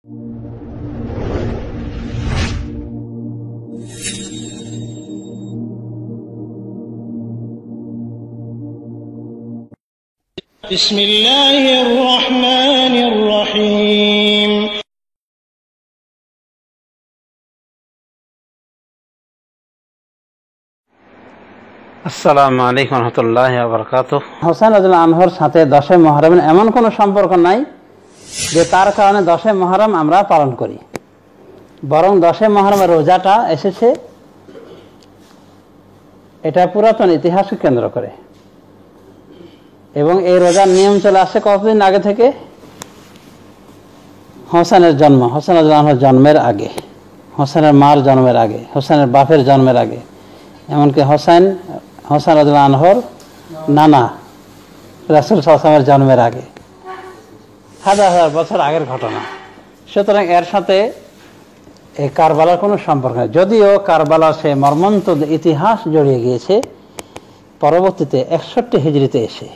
بسم الله الرحمن الرحيم আসসালামু আলাইকুম রহমতুল্লাহ হোসেন আনহর সাথে দশে মহরমের এমন কোনো সম্পর্ক নাই যে তার কারণে দশে মহরম আমরা পালন করি বরং দশে মহরমের রোজাটা এসেছে এটা পুরাতন ইতিহাসকে কেন্দ্র করে এবং এই রোজার নিয়ম চলে আসছে কতদিন আগে থেকে হোসেনের জন্ম হোসেন আজলাহর জন্মের আগে হোসেনের মার জন্মের আগে হোসেনের বাপের জন্মের আগে এমনকি হোসেন হোসেন আজলাহর নানা রাসুল সালামের জন্মের আগে হাজার হাজার বছর আগের ঘটনা সুতরাং এর সাথে এই কারবালার কোনো সম্পর্ক নেই যদিও কারবালা সে মর্মন্ত ইতিহাস জড়িয়ে গিয়েছে পরবর্তীতে একষট্টি হিজড়িতে এসে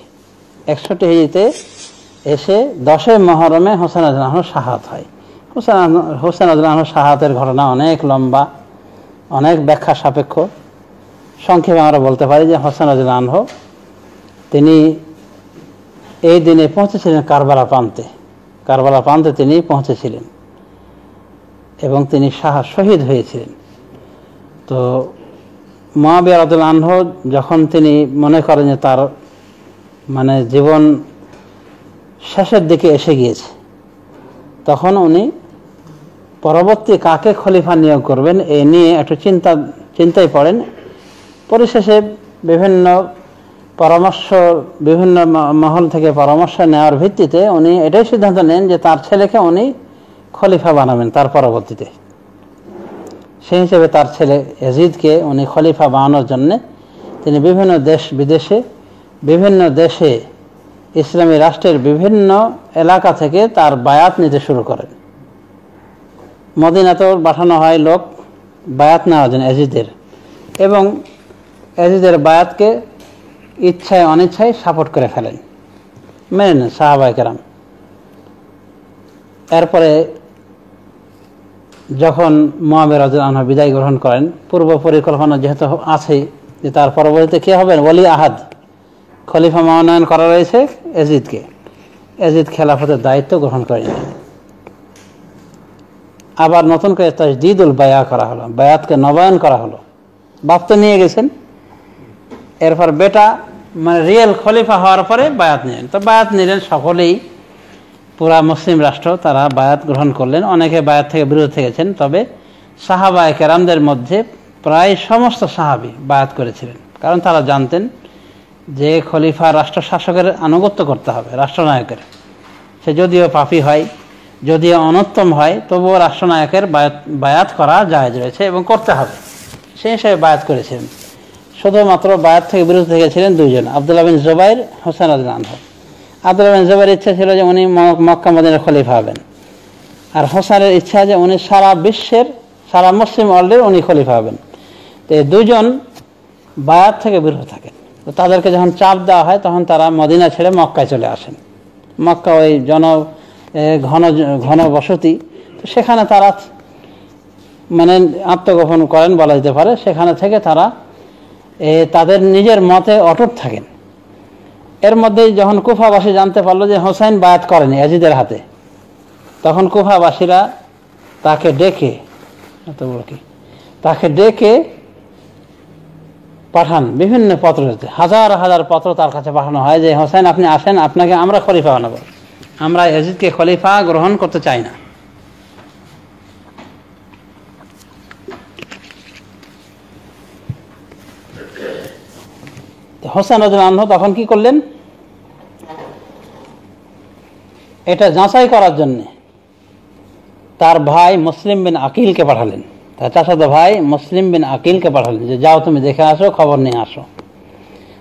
একষট্টি হিজড়িতে এসে দশে মহরমে হোসেন আজলাহ সাহাত হয় হোসেন হোসেন আজলাহ সাহাতের ঘটনা অনেক লম্বা অনেক ব্যাখ্যা সাপেক্ষ সংক্ষেপে আমরা বলতে পারি যে হোসেন আজলাহ তিনি এই দিনে পৌঁছেছিলেন কারবালা প্রান্তে কারবালা প্রান্তে তিনি পৌঁছেছিলেন এবং তিনি শাহ শহীদ হয়েছিলেন তো মহাবিয়া আব্দুল আনহ যখন তিনি মনে করেন যে তার মানে জীবন শেষের দিকে এসে গিয়েছে তখন উনি পরবর্তী কাকে খলিফা নিয়োগ করবেন এ নিয়ে একটু চিন্তা চিন্তায় পড়েন পরিশেষে বিভিন্ন পরামর্শ বিভিন্ন মহল থেকে পরামর্শ নেওয়ার ভিত্তিতে উনি এটাই সিদ্ধান্ত নেন যে তার ছেলেকে উনি খলিফা বানাবেন তার পরবর্তীতে সেই হিসেবে তার ছেলে এজিদকে উনি খলিফা বানানোর জন্যে তিনি বিভিন্ন দেশ বিদেশে বিভিন্ন দেশে ইসলামী রাষ্ট্রের বিভিন্ন এলাকা থেকে তার বায়াত নিতে শুরু করেন মদিনাতেও পাঠানো হয় লোক বায়াত নেওয়ার জন্য এজিদের এবং এজিদের বায়াতকে ইচ্ছায় অনিচ্ছায় সাপোর্ট করে ফেলেন মেনে নেন সাহাবাইকেরাম এরপরে যখন মোয়াবের আনহা বিদায় গ্রহণ করেন পূর্ব পরিকল্পনা যেহেতু আছে যে তার পরবর্তীতে কে হবেন ওলি আহাদ খলিফা মনোনয়ন করা রয়েছে এজিদকে এজিদ খেলাফতের দায়িত্ব গ্রহণ করে আবার নতুন করে দিদুল বায়া করা হলো বায়াতকে নবায়ন করা হলো বাপ্তা নিয়ে গেছেন এরপর বেটা মানে রিয়েল খলিফা হওয়ার পরে বায়াত নিলেন তো বায়াত নিলেন সকলেই পুরা মুসলিম রাষ্ট্র তারা বায়াত গ্রহণ করলেন অনেকে বায়াত থেকে বিরত থেকেছেন তবে সাহাবায় কেরামদের মধ্যে প্রায় সমস্ত সাহাবি বায়াত করেছিলেন কারণ তারা জানতেন যে খলিফা রাষ্ট্র শাসকের আনুগত্য করতে হবে রাষ্ট্রনায়কের সে যদিও পাপি হয় যদিও অনত্তম হয় তবুও রাষ্ট্রনায়কের বায়াত বায়াত করা জায়জ রয়েছে এবং করতে হবে সেই হিসেবে বায়াত করেছিলেন শুধুমাত্র বায়াত থেকে বিরত থেকে ছিলেন দুজন আবদুল্লাহ বিন জোবাইর হোসেন আনহ আবদুল্লাহ বিন জোবাইর ইচ্ছা ছিল যে উনি মক্কা মদিনের খলিফা হবেন আর হোসেনের ইচ্ছা যে উনি সারা বিশ্বের সারা মুসলিম ওয়ার্ল্ডের উনি খলিফা হবেন তো এই দুজন বায়ার থেকে বিরত থাকেন তো তাদেরকে যখন চাপ দেওয়া হয় তখন তারা মদিনা ছেড়ে মক্কায় চলে আসেন মক্কা ওই জন ঘন ঘন বসতি তো সেখানে তারা মানে আত্মগোপন করেন বলা যেতে পারে সেখানে থেকে তারা তাদের নিজের মতে অটুট থাকেন এর মধ্যেই যখন কুফাবাসী জানতে পারলো যে হোসাইন বায়াত করেনি এজিদের হাতে তখন কুফাবাসীরা তাকে ডেকে এত বড় কি তাকে ডেকে পাঠান বিভিন্ন পত্রতে হাজার হাজার পত্র তার কাছে পাঠানো হয় যে হোসাইন আপনি আসেন আপনাকে আমরা খলিফা বানাবো আমরা এজিদকে খলিফা গ্রহণ করতে চাই না হোসেন আহ তখন কি করলেন এটা যাচাই করার জন্যে তার ভাই মুসলিম বিন আকিলকে পাঠালেন তার চাষাদ ভাই মুসলিম বিন আকিলকে পাঠালেন যে যাও তুমি দেখে আসো খবর নিয়ে আসো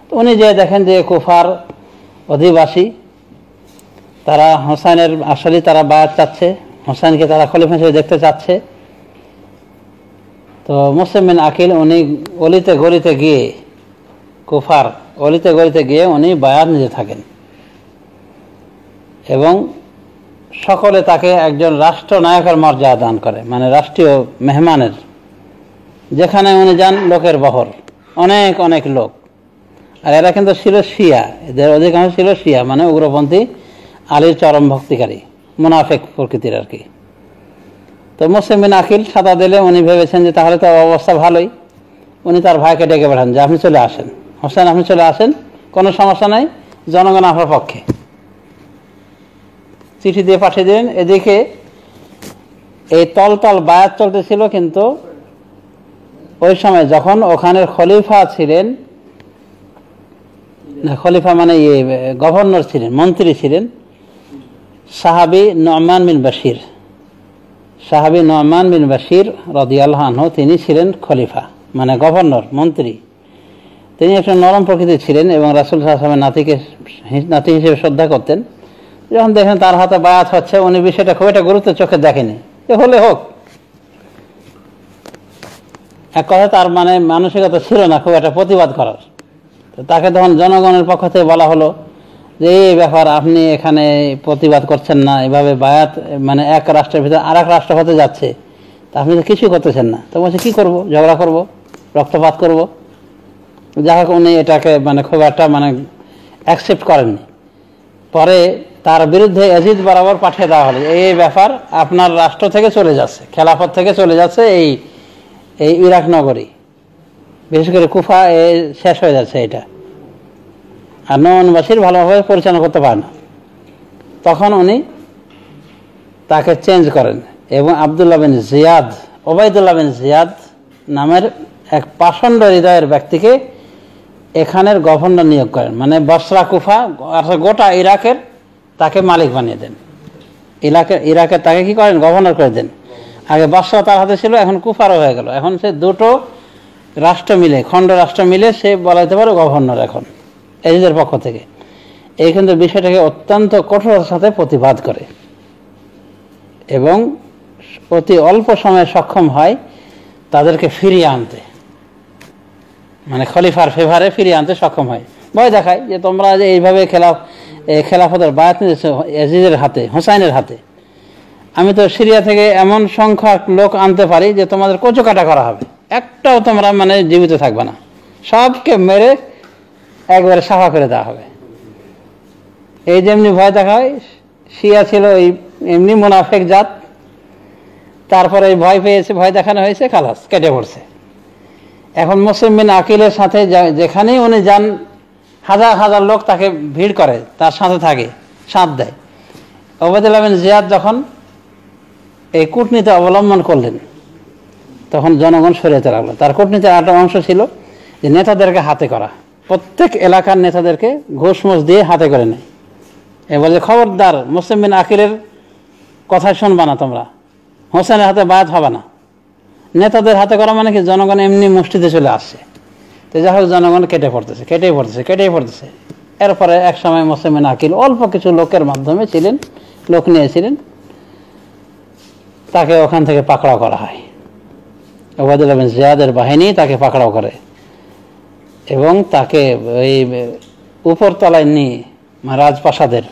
তো উনি যে দেখেন যে কুফার অধিবাসী তারা হোসাইনের আসলে তারা বায়াত চাচ্ছে হোসাইনকে তারা খলিফা হিসেবে দেখতে চাচ্ছে তো মুসলিম বিন আকিল উনি গলিতে গলিতে গিয়ে কুফার গলিতে গলিতে গিয়ে উনি বায়ার নিতে থাকেন এবং সকলে তাকে একজন রাষ্ট্রনায়কের মর্যাদা দান করে মানে রাষ্ট্রীয় মেহমানের যেখানে উনি যান লোকের বহর অনেক অনেক লোক আর এরা কিন্তু ছিল শিয়া এদের অধিকাংশ ছিল শিয়া মানে উগ্রপন্থী আলীর চরম ভক্তিকারী মুনাফেক প্রকৃতির আর কি তো মুসলিমিন আকিল সাদা দিলে উনি ভেবেছেন যে তাহলে তো অবস্থা ভালোই উনি তার ভাইকে ডেকে পাঠান যে আপনি চলে আসেন হোসেন আপনি চলে আসেন কোনো সমস্যা নাই জনগণ আপনার পক্ষে চিঠি দিয়ে পাঠিয়ে দিলেন এদিকে এই তলতল বায়াত চলতেছিল কিন্তু ওই সময় যখন ওখানের খলিফা ছিলেন খলিফা মানে ইয়ে গভর্নর ছিলেন মন্ত্রী ছিলেন সাহাবি নমান বিন বাসির সাহাবি নমান বিন বাসির রদিয়াল তিনি ছিলেন খলিফা মানে গভর্নর মন্ত্রী তিনি একজন নরম প্রকৃতির ছিলেন এবং রাসুল সাহাশামের নাতিকে নাতি হিসেবে শ্রদ্ধা করতেন যখন দেখেন তার হাতে বায়াত হচ্ছে উনি বিষয়টা খুব একটা গুরুত্ব চোখে দেখেনি যে হলে হোক এক কথা তার মানে মানসিকতা ছিল না খুব একটা প্রতিবাদ করার তো তাকে তখন জনগণের পক্ষ থেকে বলা হলো যে এই ব্যাপার আপনি এখানে প্রতিবাদ করছেন না এভাবে বায়াত মানে এক রাষ্ট্রের ভিতরে আর এক রাষ্ট্র হতে যাচ্ছে তা আপনি তো কিছুই করতেছেন না তো বলছে কী করবো ঝগড়া করবো রক্তপাত করবো যা হোক উনি এটাকে মানে খুব একটা মানে অ্যাকসেপ্ট করেননি পরে তার বিরুদ্ধে এজিদ বরাবর পাঠিয়ে দেওয়া হলো এই ব্যাপার আপনার রাষ্ট্র থেকে চলে যাচ্ছে খেলাফত থেকে চলে যাচ্ছে এই এই ইরাক নগরী বিশেষ করে কুফা এ শেষ হয়ে যাচ্ছে এটা আর নমনবাসীর ভালোভাবে পরিচালনা করতে পারে না তখন উনি তাকে চেঞ্জ করেন এবং আবদুল্লা বিন জিয়াদ ওবায়দুল্লাহ বিন জিয়াদ নামের এক পাষণ্ড হৃদয়ের ব্যক্তিকে এখানের গভর্নর নিয়োগ করেন মানে বসরা কুফা গোটা ইরাকের তাকে মালিক বানিয়ে দেন ইরাকের ইরাকের তাকে কি করেন গভর্নর করে দেন আগে বসরা তার হাতে ছিল এখন কুফারও হয়ে গেল এখন সে দুটো রাষ্ট্র মিলে খণ্ড রাষ্ট্র মিলে সে বলা যেতে পারে গভর্নর এখন এজিদের পক্ষ থেকে এই কিন্তু বিষয়টাকে অত্যন্ত কঠোরতার সাথে প্রতিবাদ করে এবং অতি অল্প সময়ে সক্ষম হয় তাদেরকে ফিরিয়ে আনতে মানে খলিফার ফেভারে ফিরিয়ে আনতে সক্ষম হয় ভয় দেখায় যে তোমরা যে এইভাবে খেলাফ খেলাফতের বায়াত নিয়েছো এজিজের হাতে হোসাইনের হাতে আমি তো সিরিয়া থেকে এমন সংখ্যক লোক আনতে পারি যে তোমাদের কচুকাটা করা হবে একটাও তোমরা মানে জীবিত থাকবে না সবকে মেরে একবারে সাফা করে দেওয়া হবে এই যেমনি ভয় দেখায় শিয়া ছিল এই এমনি মুনাফেক জাত তারপরে ভয় পেয়েছে ভয় দেখানো হয়েছে খালাস কেটে পড়ছে এখন বিন আকিলের সাথে যেখানেই উনি যান হাজার হাজার লোক তাকে ভিড় করে তার সাথে থাকে সাঁত দেয় ওবায়দুল্লাহ বিন জিয়াদ যখন এই কূটনীতি অবলম্বন করলেন তখন জনগণ যেতে লাগলো তার কূটনীতির একটা অংশ ছিল যে নেতাদেরকে হাতে করা প্রত্যেক এলাকার নেতাদেরকে ঘোষ মোষ দিয়ে হাতে করে নেয় এবার যে খবরদার মুসলিম বিন আকিলের কথা শুনবা না তোমরা হোসেনের হাতে বায়াত হবে না নেতাদের হাতে করা মানে কি জনগণ এমনি মুষ্টিতে চলে আসছে তো যাই হোক জনগণ কেটে পড়তেছে কেটে পড়তেছে কেটে পড়তেছে এরপরে এক সময় মোসেমে নাকিল অল্প কিছু লোকের মাধ্যমে ছিলেন লোক নিয়েছিলেন তাকে ওখান থেকে পাকড়াও করা হয় ওবায়দুল আহমেদ জিয়াদের বাহিনী তাকে পাকড়াও করে এবং তাকে এই উপরতলায় নিয়ে মানে রাজপ্রাসাদের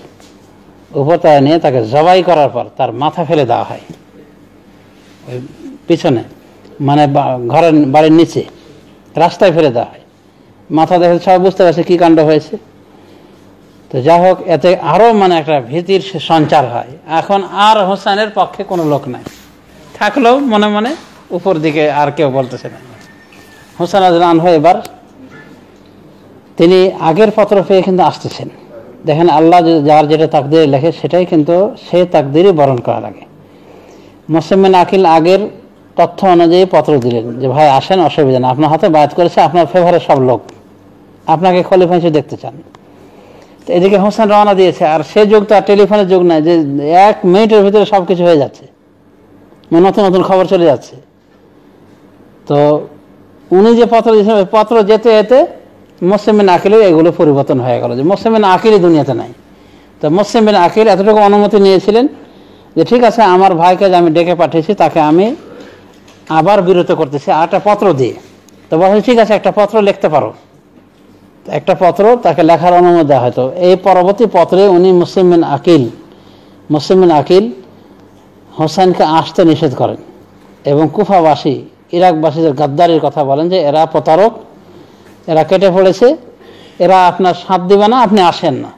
উপরতলায় নিয়ে তাকে জবাই করার পর তার মাথা ফেলে দেওয়া হয় ওই পিছনে মানে ঘরের বাড়ির নিচে রাস্তায় ফেলে দেওয়া হয় মাথা দেখে সব বুঝতে পারছে কী কাণ্ড হয়েছে তো যা হোক এতে আরও মানে একটা ভীতির সঞ্চার হয় এখন আর হোসেনের পক্ষে কোনো লোক নাই থাকলেও মনে মনে উপর দিকে আর কেউ বলতেছে না হোসেন রান হয়ে এবার তিনি আগের পত্র পেয়ে কিন্তু আসতেছেন দেখেন আল্লাহ যার যেটা তাকদিরে লেখে সেটাই কিন্তু সে তাকদিরই বরণ করা লাগে মোসেমিন আকিল আগের তথ্য অনুযায়ী পত্র দিলেন যে ভাই আসেন অসুবিধা না আপনার হাতে বায়াত করেছে আপনার ফেভারে সব লোক আপনাকে খলিফা হিসেবে দেখতে চান তো এদিকে হোসেন রওনা দিয়েছে আর সে যুগ তো আর টেলিফোনের যুগ নাই যে এক মিনিটের ভিতরে সব কিছু হয়ে যাচ্ছে মানে নতুন নতুন খবর চলে যাচ্ছে তো উনি যে পত্র দিয়েছেন পত্র যেতে যেতে মোসেমিন আকিলে এগুলো পরিবর্তন হয়ে গেল যে মোসেমিন আকিলই দুনিয়াতে নাই তো মোসেমিন আকিল এতটুকু অনুমতি নিয়েছিলেন যে ঠিক আছে আমার ভাইকে আমি ডেকে পাঠিয়েছি তাকে আমি আবার বিরত করতেছে আরেকটা পত্র দিয়ে তো বলছে ঠিক আছে একটা পত্র লিখতে পারো একটা পত্র তাকে লেখার অনুমতি দেওয়া হয়তো এই পরবর্তী পত্রে উনি মুসলিমিন আকিল মুসলিমিন আকিল হোসেনকে আসতে নিষেধ করেন এবং কুফাবাসী ইরাকবাসীদের গাদ্দারির কথা বলেন যে এরা প্রতারক এরা কেটে পড়েছে এরা আপনার সাথ দিবে না আপনি আসেন না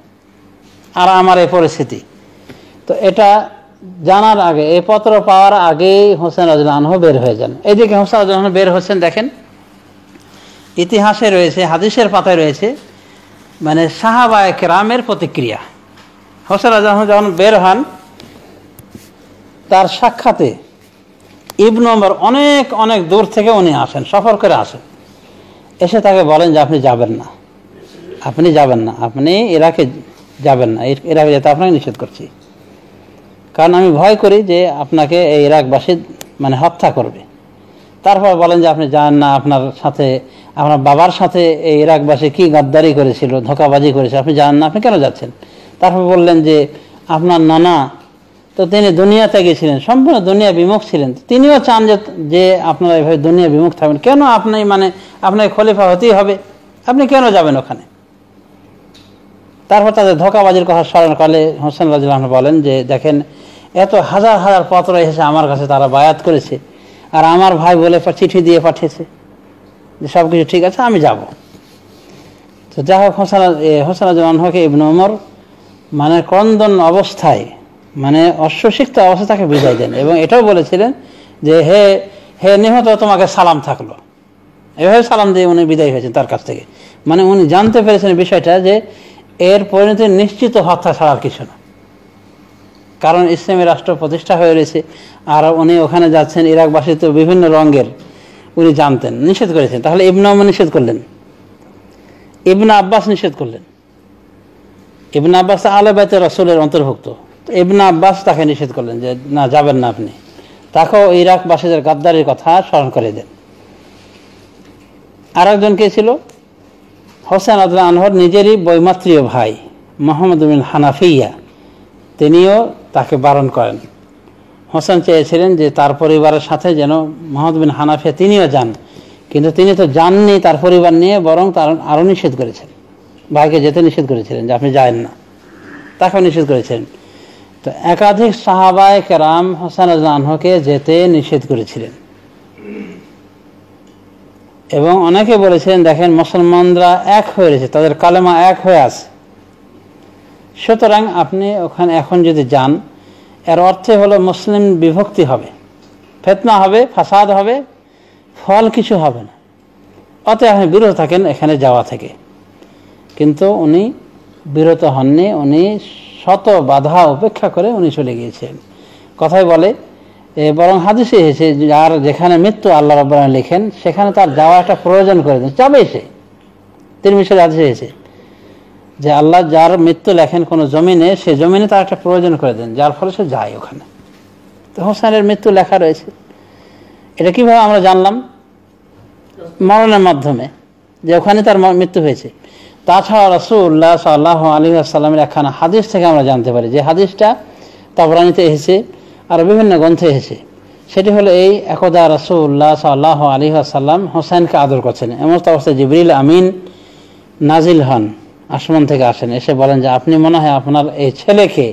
আর আমার এই পরিস্থিতি তো এটা জানার আগে এই পত্র পাওয়ার আগেই হোসেন রাজুল্লাহ বের হয়ে যান এদিকে হোসেন রাজুল্লাহ বের হচ্ছেন দেখেন ইতিহাসে রয়েছে হাদিসের পাতায় রয়েছে মানে এক রামের প্রতিক্রিয়া হোসেন রাজুল্লাহ যখন বের হন তার সাক্ষাতে ইব নম্বর অনেক অনেক দূর থেকে উনি আসেন সফর করে আসেন এসে তাকে বলেন যে আপনি যাবেন না আপনি যাবেন না আপনি ইরাকে যাবেন না ইরাকে যেতে আপনাকে নিষেধ করছি কারণ আমি ভয় করি যে আপনাকে এই ইরাকবাসী মানে হত্যা করবে তারপর বলেন যে আপনি জানেন না আপনার সাথে আপনার বাবার সাথে এই ইরাকবাসী কী গাদ্দারি করেছিল ধোকাবাজি করেছিল আপনি জানেন না আপনি কেন যাচ্ছেন তারপর বললেন যে আপনার নানা তো তিনি দুনিয়াতে গেছিলেন সম্পূর্ণ দুনিয়া বিমুখ ছিলেন তিনিও চান যে যে আপনারা এভাবে দুনিয়া বিমুখ থাকবেন কেন আপনি মানে আপনার খলিফা হতেই হবে আপনি কেন যাবেন ওখানে তারপর তাদের ধোকাবাজির কথা স্মরণ করলে হোসেন রাজুল্লাহন বলেন যে দেখেন এত হাজার হাজার পত্র এসেছে আমার কাছে তারা বায়াত করেছে আর আমার ভাই বলে চিঠি দিয়ে পাঠিয়েছে যে সব কিছু ঠিক আছে আমি যাব তো যা হোক হোসেন হোসেন রাজুল্লাহকে ইবনু ওমর মানে ক্রন্দন অবস্থায় মানে অশ্বসিক্ত অবস্থা তাকে বুঝাই দেন এবং এটাও বলেছিলেন যে হে হে নিহত তোমাকে সালাম থাকলো এভাবে সালাম দিয়ে উনি বিদায় হয়েছেন তার কাছ থেকে মানে উনি জানতে পেরেছেন বিষয়টা যে এর পরিণতি নিশ্চিত হত্যা ছাড়া কিছু না কারণ ইসলামী রাষ্ট্র প্রতিষ্ঠা হয়ে রয়েছে আর উনি ওখানে যাচ্ছেন ইরাকবাসী তো বিভিন্ন রঙের উনি জানতেন নিষেধ করেছেন তাহলে ইবনা নিষেধ করলেন ইবনা আব্বাস নিষেধ করলেন ইবনা আব্বাস আলাবাতে রসুলের অন্তর্ভুক্ত ইবনা আব্বাস তাকে নিষেধ করলেন যে না যাবেন না আপনি তাকেও ইরাকবাসীদের গাদ্দারির কথা স্মরণ করে দেন আর একজন কে ছিল হোসেন আদলা আনহর নিজেরই বৈমাত্রীয় ভাই মোহাম্মদ বিন হানাফিয়া তিনিও তাকে বারণ করেন হোসেন চেয়েছিলেন যে তার পরিবারের সাথে যেন মোহাম্মদ বিন হানাফিয়া তিনিও যান কিন্তু তিনি তো যাননি তার পরিবার নিয়ে বরং তার আরও নিষেধ করেছেন ভাইকে যেতে নিষেধ করেছিলেন যে আপনি যায়েন না তাকেও নিষেধ করেছিলেন তো একাধিক সাহাবায় কেরাম হোসেন আনহকে যেতে নিষেধ করেছিলেন এবং অনেকে বলেছেন দেখেন মুসলমানরা এক হয়ে রয়েছে তাদের কালেমা এক হয়ে আছে সুতরাং আপনি ওখানে এখন যদি যান এর অর্থে হলো মুসলিম বিভক্তি হবে ফেতনা হবে ফাসাদ হবে ফল কিছু হবে না অতএব আপনি বিরত থাকেন এখানে যাওয়া থেকে কিন্তু উনি বিরত হননি উনি শত বাধা উপেক্ষা করে উনি চলে গিয়েছেন কথায় বলে বরং হাদিসে এসে যার যেখানে মৃত্যু আল্লাহ রব্বান লেখেন সেখানে তার যাওয়া একটা প্রয়োজন করে দেন চাবে সে তিন মিশরে হাদিসে এসে যে আল্লাহ যার মৃত্যু লেখেন কোনো জমিনে সে জমিনে তার একটা প্রয়োজন করে দেন যার ফলে সে যায় ওখানে তো হোসেনের মৃত্যু লেখা রয়েছে এটা কীভাবে আমরা জানলাম মরণের মাধ্যমে যে ওখানে তার মৃত্যু হয়েছে তাছাড়া রসুল্লাহ সাল্লাহ আলী আসসালামের একখানা হাদিস থেকে আমরা জানতে পারি যে হাদিসটা তাবরানিতে এসেছে আর বিভিন্ন গ্রন্থে এসেছে সেটি হলো এই একদা রাসুল্লাহ সাল্লাহ আলী আসাল্লাম হোসেনকে আদর করছেন এমন অবস্থায় জিবরিল আমিন নাজিল হন আসমান থেকে আসেন এসে বলেন যে আপনি মনে হয় আপনার এই ছেলেকে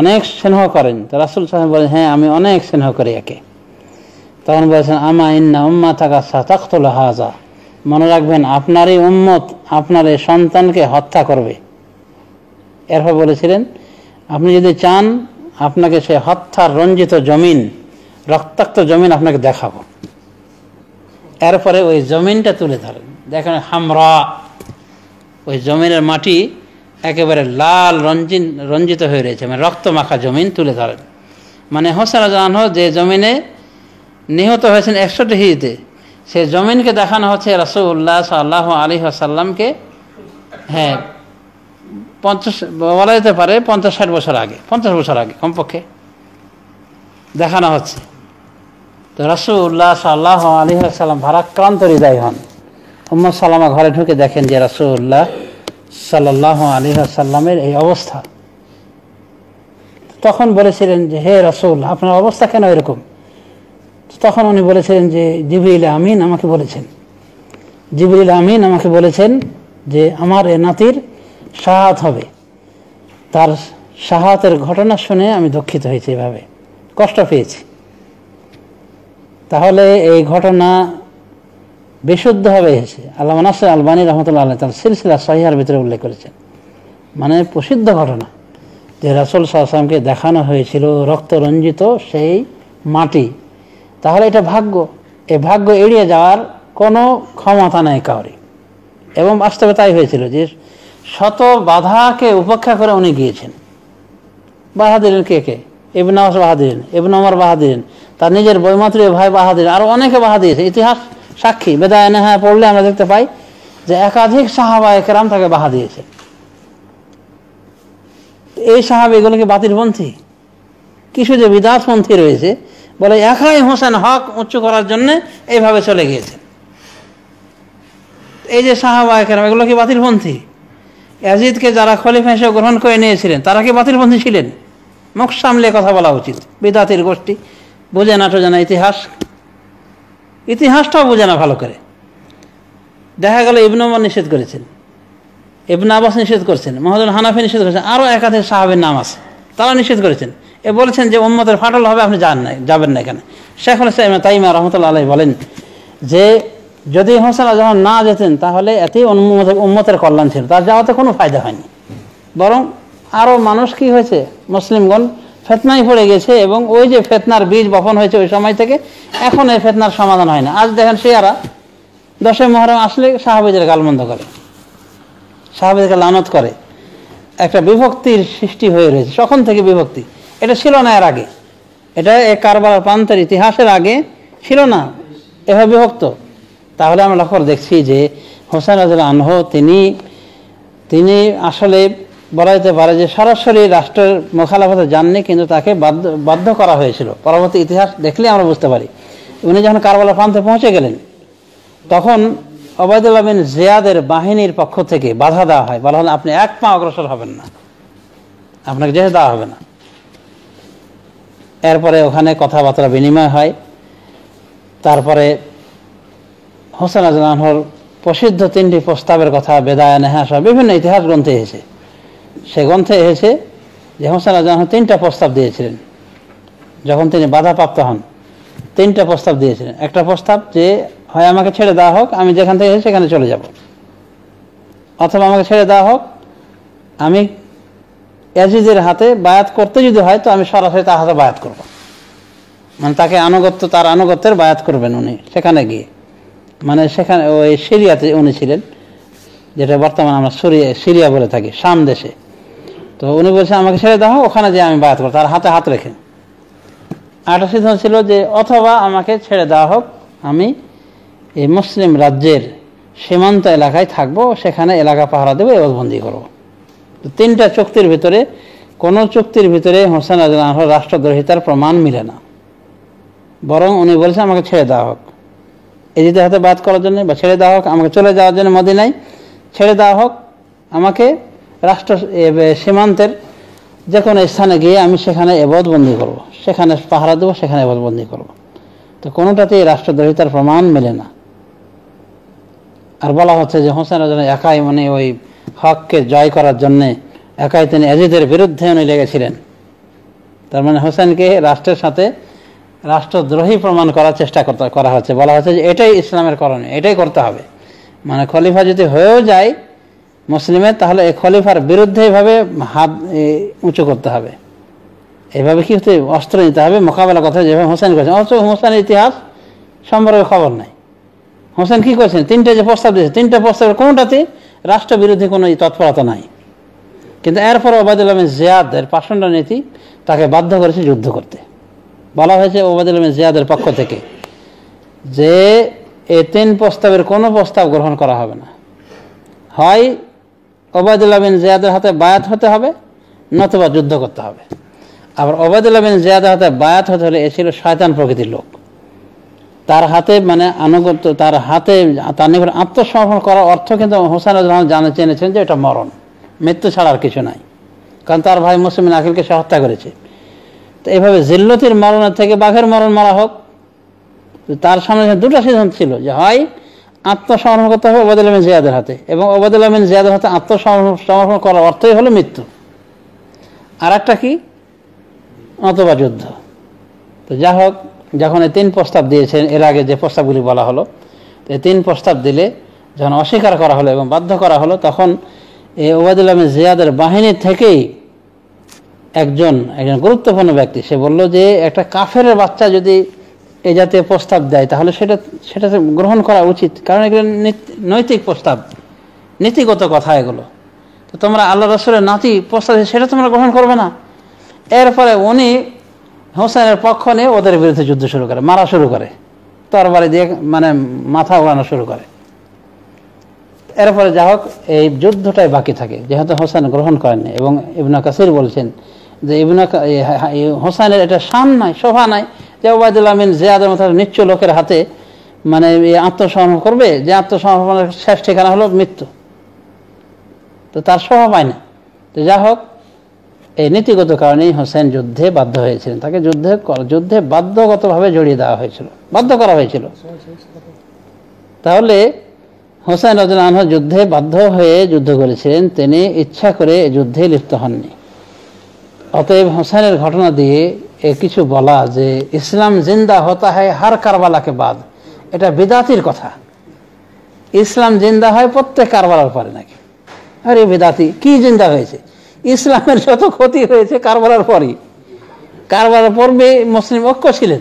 অনেক স্নেহ করেন তো রাসুল সাহেব বলেন হ্যাঁ আমি অনেক স্নেহ করি একে তখন বলেছেন আমা ইন্না উম্মা থাকা সাতাক্তুল হাজা মনে রাখবেন আপনারই উম্মত আপনার এই সন্তানকে হত্যা করবে এরপর বলেছিলেন আপনি যদি চান আপনাকে সে হত্যার রঞ্জিত জমিন রক্তাক্ত জমিন আপনাকে দেখাবো এরপরে ওই জমিনটা তুলে ধরেন দেখেন হামরা ওই জমিনের মাটি একেবারে লাল রঞ্জিন রঞ্জিত হয়ে রয়েছে মানে রক্ত মাখা জমিন তুলে ধরেন মানে হোসেন জানহ যে জমিনে নিহত হয়েছেন একশোটি হিজিতে সে জমিনকে দেখানো হচ্ছে রাসুল্লাহ সাল্লাহ আলী আসাল্লামকে হ্যাঁ পঞ্চাশ বলা যেতে পারে পঞ্চাশ ষাট বছর আগে পঞ্চাশ বছর আগে কমপক্ষে দেখানো হচ্ছে তো রাসুল্লাহ সাল্লাহ আলী সাল্লাম ভারাক্রান্ত হৃদয় হন উম্মদ সাল্লামা ঘরে ঢুকে দেখেন যে রাসুল্লাহ সাল্লাহ আলী সাল্লামের এই অবস্থা তখন বলেছিলেন যে হে রাসুল আপনার অবস্থা কেন এরকম তখন উনি বলেছিলেন যে জিবরিল আমিন আমাকে বলেছেন জিবরিল আমিন আমাকে বলেছেন যে আমার এ নাতির সাহাত হবে তার সাহাতের ঘটনা শুনে আমি দুঃখিত হয়েছি এভাবে কষ্ট পেয়েছি তাহলে এই ঘটনা বিশুদ্ধভাবে এসেছে আল্লাহ নাসির আলবানী রহমতুল্লাহ আল্লাহ তার সিলসিলা সহিহার ভিতরে উল্লেখ করেছেন মানে প্রসিদ্ধ ঘটনা যে রাসুল সাহসামকে দেখানো হয়েছিল রক্তরঞ্জিত সেই মাটি তাহলে এটা ভাগ্য এ ভাগ্য এড়িয়ে যাওয়ার কোনো ক্ষমতা নাই কাউরি এবং বাস্তবে তাই হয়েছিল যে শত বাধাকে উপেক্ষা করে উনি গিয়েছেন বাধা দিলেন কে কে এবিন বাহা দিলেন এবনমর বাহা তার নিজের বৈমাত্রীয় ভাই বাহা দিলেন আরও অনেকে বাহা দিয়েছে ইতিহাস সাক্ষী বেদায় নেহা পড়লে আমরা দেখতে পাই যে একাধিক সাহাবা একরাম তাকে বাহা দিয়েছে এই সাহাব বাতির বাতিলপন্থী কিছু যে বিদাসপন্থী রয়েছে বলে একাই হোসেন হক উচ্চ করার জন্য এইভাবে চলে গিয়েছেন এই যে সাহাবা একরাম এগুলো কি বাতিলপন্থী অ্যাজিদকে যারা খলিফা হিসেবে গ্রহণ করে নিয়েছিলেন তারা কি বাতিলপন্থী ছিলেন মুখ সামলে কথা বলা উচিত বিদাতির গোষ্ঠী বোঝে না টোঝে না ইতিহাস ইতিহাসটাও বোঝে না ভালো করে দেখা গেল ইবনমান নিষেধ করেছেন ইবন আবাস নিষেধ করেছেন মহাজন হানাফি নিষেধ করেছেন আরও একাধিক সাহাবের নাম আছে তারা নিষেধ করেছেন এ বলেছেন যে উম্মতের ফাটল হবে আপনি যান না যাবেন না এখানে শেখ হলে তাইমা রহমতুল্লাহ আলাই বলেন যে যদি হোসেন যখন না যেতেন তাহলে এতেই উন্মতের কল্যাণ ছিল তার যাওয়াতে কোনো ফায়দা হয়নি বরং আরও মানুষ কি হয়েছে মুসলিমগণ ফেতনায় পড়ে গেছে এবং ওই যে ফেতনার বীজ বপন হয়েছে ওই সময় থেকে এখন এই ফেতনার সমাধান হয় না আজ দেখেন সেয়ারা দশে মহরম আসলে সাহাবেদের গালমন্দ করে সাহাবেদকে লানত করে একটা বিভক্তির সৃষ্টি হয়ে রয়েছে তখন থেকে বিভক্তি এটা ছিল না এর আগে এটা এ কারবার প্রান্তের ইতিহাসের আগে ছিল না এভাবে বিভক্ত তাহলে আমরা লক্ষ্য দেখছি যে হোসেন রাজুল আনহ তিনি তিনি আসলে বলা যেতে পারে যে সরাসরি রাষ্ট্রের মোখালাফতে যাননি কিন্তু তাকে বাধ্য বাধ্য করা হয়েছিল পরবর্তী ইতিহাস দেখলে আমরা বুঝতে পারি উনি যখন কারবালা প্রান্তে পৌঁছে গেলেন তখন ওবায়দুল্লাহ বিন জিয়াদের বাহিনীর পক্ষ থেকে বাধা দেওয়া হয় বলা হলো আপনি এক পা অগ্রসর হবেন না আপনাকে যেতে দেওয়া হবে না এরপরে ওখানে কথাবার্তা বিনিময় হয় তারপরে হোসেন আনহর প্রসিদ্ধ তিনটি প্রস্তাবের কথা বেদায় সব বিভিন্ন ইতিহাস গ্রন্থে এসেছে সে গ্রন্থে এসেছে যে হোসেন আনহর তিনটা প্রস্তাব দিয়েছিলেন যখন তিনি বাধাপ্রাপ্ত হন তিনটা প্রস্তাব দিয়েছিলেন একটা প্রস্তাব যে হয় আমাকে ছেড়ে দেওয়া হোক আমি যেখান থেকে সেখানে চলে যাব অথবা আমাকে ছেড়ে দেওয়া হোক আমি এজিদের হাতে বায়াত করতে যদি হয় তো আমি সরাসরি তার হাতে বায়াত করব মানে তাকে আনুগত্য তার আনুগত্যের বায়াত করবেন উনি সেখানে গিয়ে মানে সেখানে ওই সিরিয়াতে উনি ছিলেন যেটা বর্তমানে আমরা সিরিয়া সিরিয়া বলে থাকি শাম দেশে তো উনি বলছে আমাকে ছেড়ে দেওয়া ওখানে যে আমি বায়াত করবো তার হাতে হাত রেখে আরেকটা সিদ্ধান্ত ছিল যে অথবা আমাকে ছেড়ে দেওয়া হোক আমি এই মুসলিম রাজ্যের সীমান্ত এলাকায় থাকবো সেখানে এলাকা পাহারা দেবো এবং বন্দি করবো তিনটা চুক্তির ভিতরে কোনো চুক্তির ভিতরে হোসেন রাজনাহ রাষ্ট্রদ্রোহিতার প্রমাণ মিলে না বরং উনি বলছে আমাকে ছেড়ে দেওয়া হোক এই যেতে হাতে বাদ করার জন্য বা ছেড়ে দেওয়া হোক আমাকে চলে যাওয়ার জন্য মদিনায় ছেড়ে দেওয়া হোক আমাকে রাষ্ট্র সীমান্তের যে কোনো স্থানে গিয়ে আমি সেখানে এবধ বন্দি করব। সেখানে পাহারা দেবো সেখানে এবধ বন্দি করব। তো কোনোটাতেই রাষ্ট্রদ্রোহিতার প্রমাণ মেলে না আর বলা হচ্ছে যে হোসেন রাজন একাই মানে ওই হককে জয় করার জন্যে একাই তিনি এজিদের বিরুদ্ধে উনি লেগেছিলেন তার মানে হোসেনকে রাষ্ট্রের সাথে রাষ্ট্রদ্রোহী প্রমাণ করার চেষ্টা করা হচ্ছে বলা হচ্ছে যে এটাই ইসলামের করণীয় এটাই করতে হবে মানে খলিফা যদি হয়েও যায় মুসলিমের তাহলে এই খলিফার বিরুদ্ধে এভাবে হাত উঁচু করতে হবে এভাবে কি হতে অস্ত্র নিতে হবে মোকাবেলা করতে হবে যেভাবে হোসেন করেছেন অথচ হোসেনের ইতিহাস সম্পর্কে খবর নাই হোসেন কী করেছেন তিনটে যে প্রস্তাব দিয়েছে তিনটে প্রস্তাবের কোনোটাতে রাষ্ট্রবিরোধী কোনো তৎপরতা নাই কিন্তু এরপর ওবায়দুল্লাহ জিয়াদ এর পাষণ্ড নীতি তাকে বাধ্য করেছে যুদ্ধ করতে বলা হয়েছে ওবায়দুল জিয়াদের পক্ষ থেকে যে এ তিন প্রস্তাবের কোনো প্রস্তাব গ্রহণ করা হবে না হয় ওবায়দুল্লাহ বিন জিয়াদের হাতে বায়াত হতে হবে নতুবা যুদ্ধ করতে হবে আবার ওবায়দুল্লাহ বিন জিয়াদের হাতে বায়াত হতে হলে এ ছিল শয়তান প্রকৃতির লোক তার হাতে মানে আনুগত্য তার হাতে তার নিকট আত্মসমর্পণ করার অর্থ কিন্তু হোসেন জানে চেনেছেন যে এটা মরণ মৃত্যু ছাড়া আর কিছু নাই কারণ তার ভাই মুসলিম আখিলকে সে হত্যা করেছে তো এভাবে জিল্লতির মরণের থেকে বাঘের মরণ মারা হোক তার সামনে দুটো সিদ্ধান্ত ছিল যে হয় আত্মসমর্পণ করতে হবে ওবাদ আলমিন জিয়াদের হাতে এবং ওবাদ আলমিন জিয়াদের হাতে আত্মসমর্পণ করার অর্থই হলো মৃত্যু আর একটা কি অথবা যুদ্ধ তো যা হোক যখন এই তিন প্রস্তাব দিয়েছেন এর আগে যে প্রস্তাবগুলি বলা হলো এই তিন প্রস্তাব দিলে যখন অস্বীকার করা হলো এবং বাধ্য করা হলো তখন এই ওবায়দুল্লাহ জিয়াদের বাহিনী থেকেই একজন একজন গুরুত্বপূর্ণ ব্যক্তি সে বলল যে একটা কাফের বাচ্চা যদি এ জাতীয় প্রস্তাব দেয় তাহলে সেটা সেটা গ্রহণ করা উচিত কারণ এগুলো নৈতিক প্রস্তাব নীতিগত কথা এগুলো তো তোমরা আল্লাহ রসুলের নাতি প্রস্তাব সেটা তোমরা গ্রহণ করবে না এরপরে উনি হোসেনের পক্ষ নিয়ে ওদের বিরুদ্ধে যুদ্ধ শুরু করে মারা শুরু করে তরবারি দিয়ে মানে মাথা উড়ানো শুরু করে এরপরে যা হোক এই যুদ্ধটাই বাকি থাকে যেহেতু হোসেন গ্রহণ করেননি এবং ইবনা কাসির বলছেন যে ইবনা এটা শান নাই শোভা নাই যে ওবায়দুল আমিন জিয়াদের মতো নিচ্ছ লোকের হাতে মানে আত্মসমর্পণ করবে যে আত্মসমর্পণের শেষ ঠিকানা হলো মৃত্যু তো তার শোভা পায় না তো যা হোক এই নীতিগত কারণেই হোসেন যুদ্ধে বাধ্য হয়েছিলেন তাকে যুদ্ধে যুদ্ধে বাধ্যগতভাবে জড়িয়ে দেওয়া হয়েছিল বাধ্য করা হয়েছিল তাহলে হোসেন রাজন যুদ্ধে বাধ্য হয়ে যুদ্ধ করেছিলেন তিনি ইচ্ছা করে যুদ্ধে লিপ্ত হননি অতএব হোসেনের ঘটনা দিয়ে এ কিছু বলা যে ইসলাম জিন্দা হতা হয় হার কারবালাকে বাদ এটা বিদাতির কথা ইসলাম জিন্দা হয় প্রত্যেক কারবালার পরে নাকি আরে বিদাতি কি জিন্দা হয়েছে ইসলামের যত ক্ষতি হয়েছে কারবালার পরই কারবালার পর্বে মুসলিম ঐক্য ছিলেন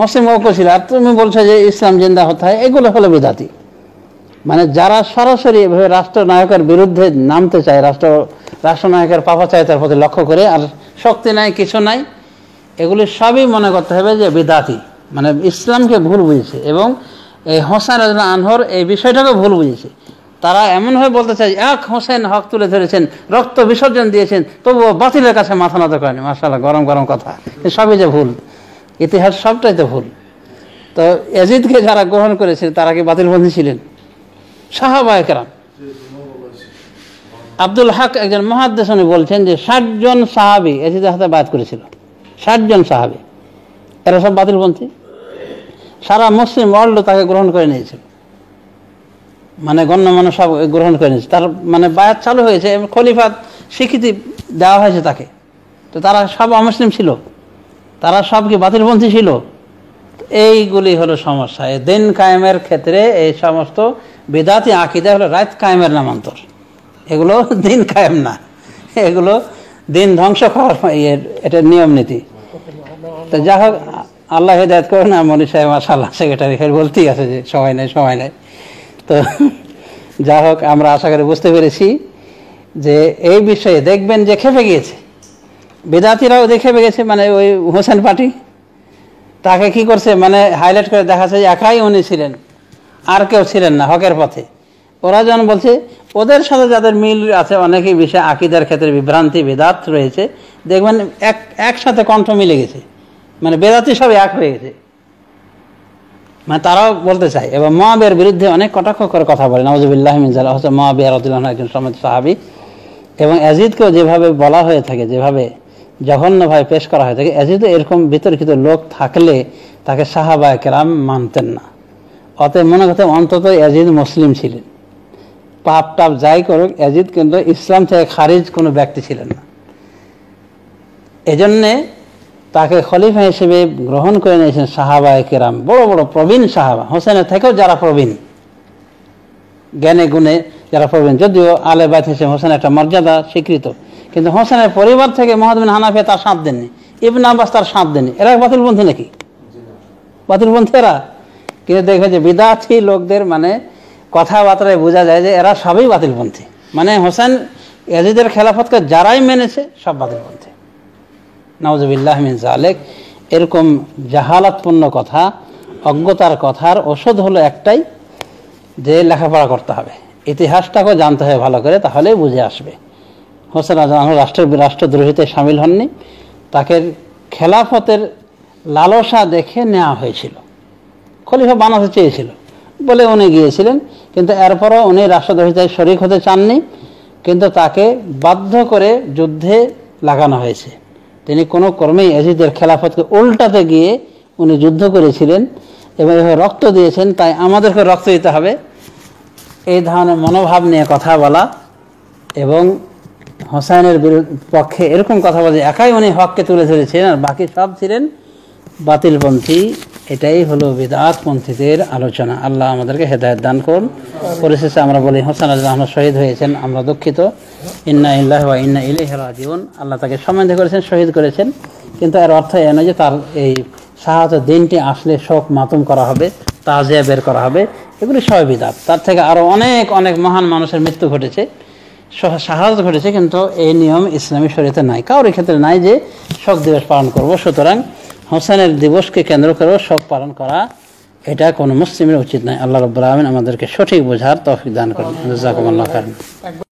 মুসলিম ঐক্য ছিল আর তুমি বলছো যে ইসলাম জিন্দা হতে হয় এগুলো হলো বিদাতি মানে যারা সরাসরি এভাবে রাষ্ট্রনায়কের বিরুদ্ধে নামতে চায় রাষ্ট্র রাষ্ট্রনায়কের তার প্রতি লক্ষ্য করে আর শক্তি নাই কিছু নাই এগুলি সবই মনে করতে হবে যে বিদাতি মানে ইসলামকে ভুল বুঝেছে এবং এই হোসেন রাজনা আনহর এই বিষয়টাকে ভুল বুঝেছে তারা এমনভাবে বলতে চায় এক হোসেন হক তুলে ধরেছেন রক্ত বিসর্জন দিয়েছেন তবুও বাতিলের কাছে মাথা নত করেনি মার্শাল্লাহ গরম গরম কথা সবই যে ভুল ইতিহাস সবটাই তো ভুল তো এজিদকে যারা গ্রহণ করেছে তারা কি বাতিলবন্দী ছিলেন সাহাবায় কেরাম আব্দুল হক একজন মহাদ্দেশ বলছেন যে ষাটজন সাহাবি এসিদের হাতে বাদ করেছিল ষাটজন সাহাবি এরা সব বাতিলপন্থী সারা মুসলিম ওয়ার্ল্ড তাকে গ্রহণ করে নিয়েছিল মানে গণ্যমান্য সব গ্রহণ করে নিয়েছে তার মানে বায়াত চালু হয়েছে এবং খলিফাত স্বীকৃতি দেওয়া হয়েছে তাকে তো তারা সব অমুসলিম ছিল তারা সব কি বাতিলপন্থী ছিল এইগুলি হলো সমস্যা এই দিন কায়েমের ক্ষেত্রে এই সমস্ত বেদাতি আকিদা হলো রাত কায়েমের নামান্তর এগুলো দিন কায়েম না এগুলো দিন ধ্বংস করার এটা নিয়ম নীতি তো যা হোক আল্লাহ হেদায়ত করেন আর মনি সাহেব মাসাল্লাহ সেক্রেটারি ফের বলতেই আছে যে সময় নেই সময় নেই তো যা হোক আমরা আশা করে বুঝতে পেরেছি যে এই বিষয়ে দেখবেন যে খেপে গিয়েছে বেদাতিরাও দেখে গেছে মানে ওই হোসেন পার্টি তাকে কি করছে মানে হাইলাইট করে দেখাচ্ছে একাই উনি ছিলেন আর কেউ ছিলেন না হকের পথে ওরা যখন বলছে ওদের সাথে যাদের মিল আছে অনেকেই বিষয়ে আকিদার ক্ষেত্রে বিভ্রান্তি বেদাত রয়েছে দেখবেন এক একসাথে কণ্ঠ মিলে গেছে মানে বেদাতি সব এক হয়ে গেছে মানে তারাও বলতে চায় এবং মহাবের বিরুদ্ধে অনেক কটাক্ষ করে কথা বলে নওয়াজুবিল্লাহ মিনজাল হচ্ছে মহাবিয়ার রদুল্লাহ একজন সমাজ সাহাবি এবং অ্যাজিদকেও যেভাবে বলা হয়ে থাকে যেভাবে জঘন্যভাবে পেশ করা হয়ে থাকে অ্যাজিদও এরকম বিতর্কিত লোক থাকলে তাকে সাহাবা কেরাম মানতেন না অতএব মনে করতে অন্তত অ্যাজিদ মুসলিম ছিলেন পাপ টাপ যাই করুক অ্যাজিদ কিন্তু ইসলাম থেকে খারিজ কোনো ব্যক্তি ছিলেন না এজন্যে তাকে খলিফা হিসেবে গ্রহণ করে নিয়েছেন সাহাবা কেরাম বড় বড় প্রবীণ সাহাবা হোসেনের থেকেও যারা প্রবীণ জ্ঞানে গুণে যারা প্রবীণ যদিও আলে বাইত হিসেবে হোসেন একটা মর্যাদা স্বীকৃত কিন্তু হোসেনের পরিবার থেকে মহাদমিন হানাফে তার সাঁত দেননি ইবন আব্বাস তার সাঁত দেননি এরা বাতিলপন্থী নাকি বাতিলপন্থী এরা কিন্তু দেখবে যে বিদাথী লোকদের মানে কথাবার্তায় বোঝা যায় যে এরা সবই বাতিলপন্থী মানে হোসেন এজিদের খেলাফতকে যারাই মেনেছে সব বাতিলপন্থী নওয়াজবিল্লাহ মিন জালেক এরকম জাহালাতপূর্ণ কথা অজ্ঞতার কথার ওষুধ হলো একটাই যে লেখাপড়া করতে হবে ইতিহাসটাকেও জানতে হবে ভালো করে তাহলে বুঝে আসবে হোসেন আজহান রাষ্ট্র রাষ্ট্রদ্রোহিতে সামিল হননি তাকে খেলাফতের লালসা দেখে নেওয়া হয়েছিল খলিফা বানাতে চেয়েছিল বলে উনি গিয়েছিলেন কিন্তু এরপরও উনি রাষ্ট্রদ্রোহিতায় শরিক হতে চাননি কিন্তু তাকে বাধ্য করে যুদ্ধে লাগানো হয়েছে তিনি কোনো কর্মেই এজিদের খেলাফতকে উল্টাতে গিয়ে উনি যুদ্ধ করেছিলেন এবং এভাবে রক্ত দিয়েছেন তাই আমাদেরকে রক্ত দিতে হবে এই ধরনের মনোভাব নিয়ে কথা বলা এবং হোসাইনের পক্ষে এরকম কথা বলে একাই উনি হককে তুলে ধরেছিলেন আর বাকি সব ছিলেন বাতিলপন্থী এটাই হলো বেদাত পন্থীদের আলোচনা আল্লাহ আমাদেরকে হেদায়ত দান করুন পরিশেষে আমরা বলি হোসান আল্লাহ শহীদ হয়েছেন আমরা দুঃখিত ইন্না ইল্লাহ ইন্না ইলাইহি জীবন আল্লাহ তাকে সম্বন্ধ করেছেন শহীদ করেছেন কিন্তু এর অর্থ এ নয় যে তার এই সাহায্য দিনটি আসলে শোক মাতুম করা হবে তাজিয়া বের করা হবে এগুলি সব বিদাত তার থেকে আরও অনেক অনেক মহান মানুষের মৃত্যু ঘটেছে সাহায্য ঘটেছে কিন্তু এই নিয়ম ইসলামী শরীয়তে নাই কারোর ক্ষেত্রে নাই যে শোক দিবস পালন করবো সুতরাং হোসেনের দিবসকে কেন্দ্র করেও শোক পালন করা এটা কোনো মুসলিমের উচিত নয় আল্লাহ রব্লা আলমিন আমাদেরকে সঠিক বোঝার তফিক দান করেন জাকুমাল্লাহ করেন